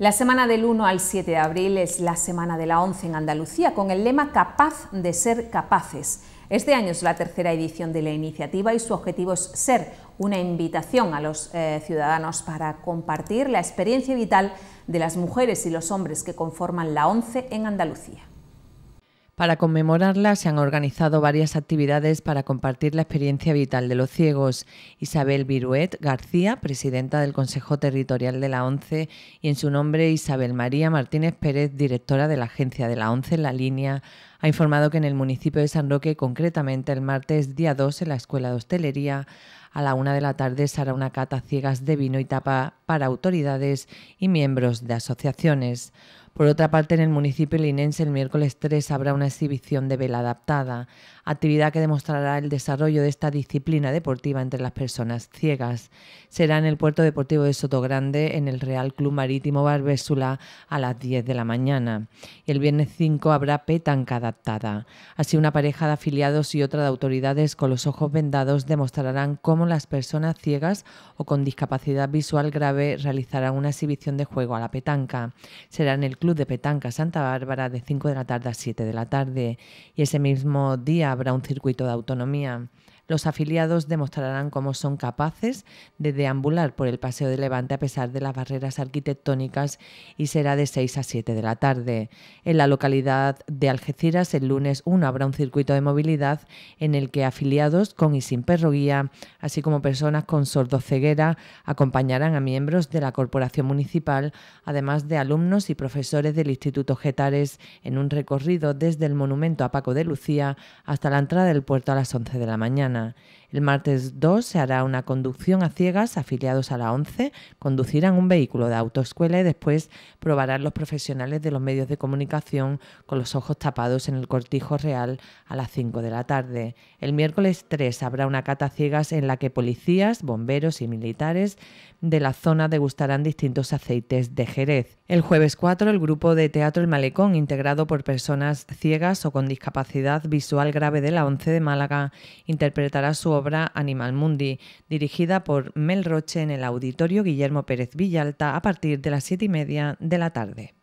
La semana del 1 al 7 de abril es la semana de la Once en Andalucía con el lema Capaz de ser capaces. Este año es la tercera edición de la iniciativa y su objetivo es ser una invitación a los eh, ciudadanos para compartir la experiencia vital de las mujeres y los hombres que conforman la Once en Andalucía. Para conmemorarla se han organizado varias actividades para compartir la experiencia vital de los ciegos. Isabel Viruet García, presidenta del Consejo Territorial de la ONCE, y en su nombre Isabel María Martínez Pérez, directora de la agencia de la ONCE en la línea, ha informado que en el municipio de San Roque, concretamente el martes día 2 en la Escuela de Hostelería, a la una de la tarde se hará una cata ciegas de vino y tapa para autoridades y miembros de asociaciones. Por otra parte, en el municipio linense el miércoles 3 habrá una exhibición de vela adaptada, actividad que demostrará el desarrollo de esta disciplina deportiva entre las personas ciegas. Será en el puerto deportivo de Sotogrande, en el Real Club Marítimo Barbésula, a las 10 de la mañana. Y el viernes 5 habrá petanca adaptada. Así, una pareja de afiliados y otra de autoridades con los ojos vendados demostrarán cómo las personas ciegas o con discapacidad visual grave realizarán una exhibición de juego a la petanca. Será en el Club de Petanca Santa Bárbara de 5 de la tarde a 7 de la tarde y ese mismo día habrá un circuito de autonomía los afiliados demostrarán cómo son capaces de deambular por el Paseo de Levante a pesar de las barreras arquitectónicas y será de 6 a 7 de la tarde. En la localidad de Algeciras, el lunes 1 habrá un circuito de movilidad en el que afiliados con y sin perro guía, así como personas con sordoceguera, acompañarán a miembros de la Corporación Municipal, además de alumnos y profesores del Instituto Getares, en un recorrido desde el monumento a Paco de Lucía hasta la entrada del puerto a las 11 de la mañana. 呢，El martes 2 se hará una conducción a ciegas, afiliados a la 11 conducirán un vehículo de autoescuela y después probarán los profesionales de los medios de comunicación con los ojos tapados en el Cortijo Real a las 5 de la tarde. El miércoles 3 habrá una cata ciegas en la que policías, bomberos y militares de la zona degustarán distintos aceites de Jerez. El jueves 4 el grupo de teatro El Malecón, integrado por personas ciegas o con discapacidad visual grave de la 11 de Málaga, interpretará su obra obra Animal Mundi, dirigida por Mel Roche en el Auditorio Guillermo Pérez Villalta a partir de las siete y media de la tarde.